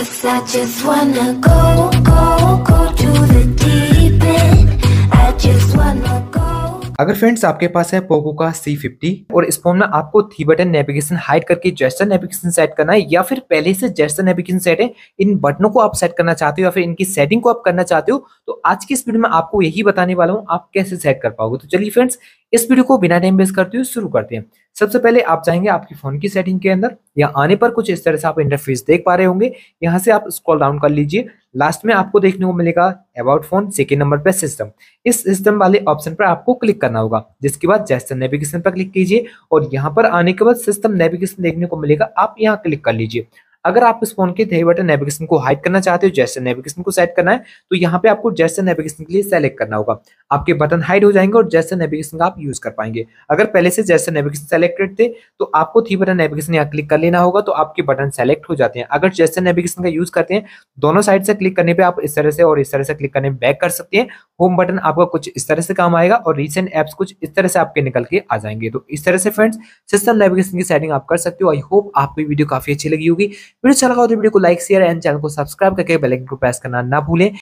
Cause I just wanna go, go, go to the deep end I just wanna अगर friends आपके पास है Poco का C50 और इस फोन में आपको थ्री बटन नेविगेशन हाइड करके जेस्टर नेविगेशन सेट करना है या फिर पहले से जेस्टर नेविगेशन सेट है इन बटनों को आप सेट करना चाहते हो या फिर इनकी सेटिंग को आप करना चाहते हो तो आज की इस वीडियो में आपको यही बताने वाला हूँ आप कैसे सेट कर पाओगे तो चलिए फ्रेंड्स इस वीडियो को बिना टाइम वेस्ट करते हुए शुरू करते हैं सबसे पहले आप जाएंगे आपकी फोन की सेटिंग के अंदर या आने पर कुछ इस तरह से आप इंटरफेस देख पा रहे होंगे यहाँ से आप स्क्रॉल डाउन कर लीजिए लास्ट में आपको देखने को मिलेगा अबाउट फोन सेकेंड नंबर पर सिस्टम इस सिस्टम वाले ऑप्शन पर आपको क्लिक करना होगा जिसके बाद जैसे नेविगेशन पर क्लिक कीजिए और यहाँ पर आने के बाद सिस्टम नेविगेशन देखने को मिलेगा आप यहाँ क्लिक कर लीजिए अगर आप इस फोन के थे बटन नेविगेशन को हाइड करना चाहते हो जैसे नेविगेशन को सेट करना है तो यहाँ पे आपको जैसे नेविगेशन के लिए सेलेक्ट करना होगा आपके बटन हाइड हो जाएंगे और जैसे नेविगेशन का आप यूज कर पाएंगे अगर पहले से जैसे नेविगेशन सेलेक्टेड थे तो आपको थ्री बटन नेविगेशन यहाँ क्लिक कर लेना होगा तो आपके बटन सेलेक्ट हो जाते हैं अगर जैसे नेविगेशन का यूज करते हैं दोनों साइड से क्लिक करने पर आप इस तरह से और इस तरह से क्लिक करने बैक कर सकते हैं होम बटन आपका कुछ इस तरह से काम आएगा और रिसेंट एप्स कुछ इस तरह से आपके निकल के आ जाएंगे तो इस तरह से फ्रेंड्स सिस्टम नेविगेशन की सेटिंग आप कर सकते हो आई होप आपको वीडियो काफी अच्छी लगी होगी वीडियो अच्छा लगा तो वीडियो को लाइक शेयर एंड चैनल को सब्सक्राइब करके बेलाइकन को प्रेस करना ना भूलें